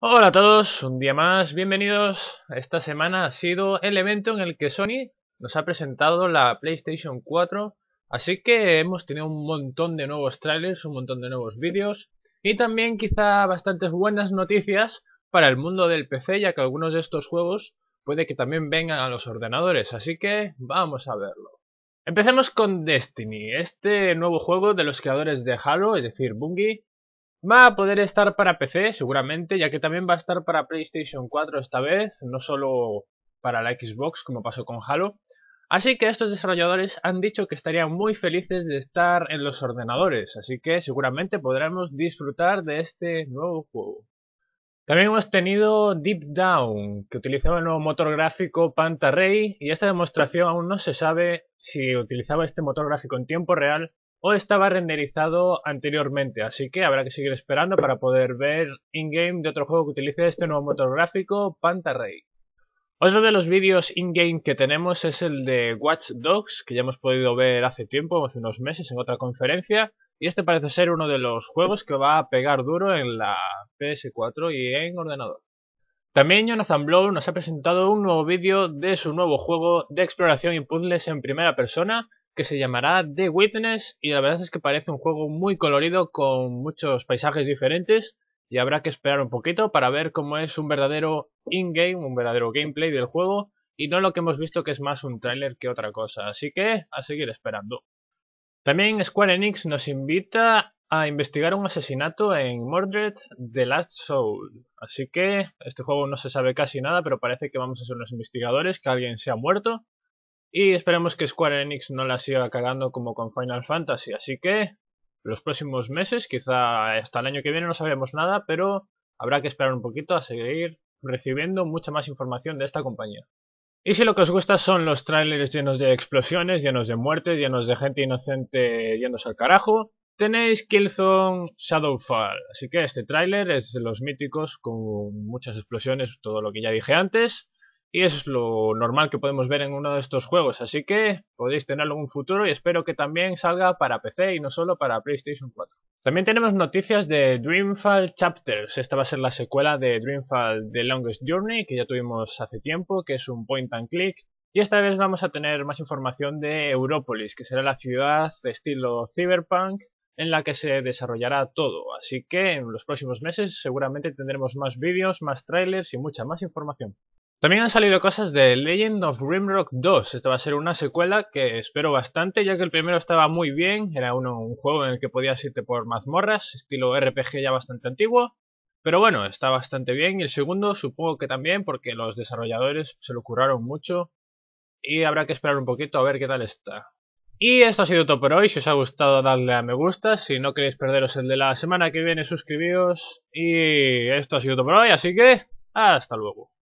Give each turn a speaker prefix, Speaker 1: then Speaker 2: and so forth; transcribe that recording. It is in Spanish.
Speaker 1: Hola a todos, un día más, bienvenidos. Esta semana ha sido el evento en el que Sony nos ha presentado la PlayStation 4, así que hemos tenido un montón de nuevos trailers, un montón de nuevos vídeos y también quizá bastantes buenas noticias para el mundo del PC, ya que algunos de estos juegos puede que también vengan a los ordenadores, así que vamos a verlo. Empecemos con Destiny, este nuevo juego de los creadores de Halo, es decir, Bungie, Va a poder estar para PC seguramente, ya que también va a estar para PlayStation 4 esta vez, no solo para la Xbox como pasó con Halo. Así que estos desarrolladores han dicho que estarían muy felices de estar en los ordenadores, así que seguramente podremos disfrutar de este nuevo juego. También hemos tenido Deep Down, que utilizaba el nuevo motor gráfico Pantarray, y esta demostración aún no se sabe si utilizaba este motor gráfico en tiempo real o estaba renderizado anteriormente, así que habrá que seguir esperando para poder ver in-game de otro juego que utilice este nuevo motor gráfico, Pantarray. Otro de los vídeos in-game que tenemos es el de Watch Dogs, que ya hemos podido ver hace tiempo, hace unos meses, en otra conferencia, y este parece ser uno de los juegos que va a pegar duro en la PS4 y en ordenador. También Jonathan Blow nos ha presentado un nuevo vídeo de su nuevo juego de exploración y puzzles en primera persona, que se llamará The Witness y la verdad es que parece un juego muy colorido con muchos paisajes diferentes y habrá que esperar un poquito para ver cómo es un verdadero in-game, un verdadero gameplay del juego y no lo que hemos visto que es más un tráiler que otra cosa, así que a seguir esperando. También Square Enix nos invita a investigar un asesinato en Mordred The Last Soul, así que este juego no se sabe casi nada, pero parece que vamos a ser los investigadores, que alguien se ha muerto y esperemos que Square Enix no la siga cagando como con Final Fantasy. Así que los próximos meses, quizá hasta el año que viene no sabremos nada, pero habrá que esperar un poquito a seguir recibiendo mucha más información de esta compañía. Y si lo que os gusta son los trailers llenos de explosiones, llenos de muerte, llenos de gente inocente yéndose al carajo, tenéis Killzone Shadowfall. Así que este tráiler es de los míticos con muchas explosiones, todo lo que ya dije antes y es lo normal que podemos ver en uno de estos juegos, así que podéis tenerlo en un futuro y espero que también salga para PC y no solo para PlayStation 4. También tenemos noticias de Dreamfall Chapters, esta va a ser la secuela de Dreamfall The Longest Journey que ya tuvimos hace tiempo, que es un point and click, y esta vez vamos a tener más información de Europolis, que será la ciudad de estilo cyberpunk en la que se desarrollará todo, así que en los próximos meses seguramente tendremos más vídeos, más trailers y mucha más información. También han salido cosas de Legend of Grimrock 2. Esta va a ser una secuela que espero bastante, ya que el primero estaba muy bien. Era uno, un juego en el que podías irte por mazmorras, estilo RPG ya bastante antiguo. Pero bueno, está bastante bien. Y el segundo supongo que también, porque los desarrolladores se lo curaron mucho. Y habrá que esperar un poquito a ver qué tal está. Y esto ha sido todo por hoy. Si os ha gustado, darle a me gusta. Si no queréis perderos el de la semana que viene, suscribíos. Y esto ha sido todo por hoy, así que hasta luego.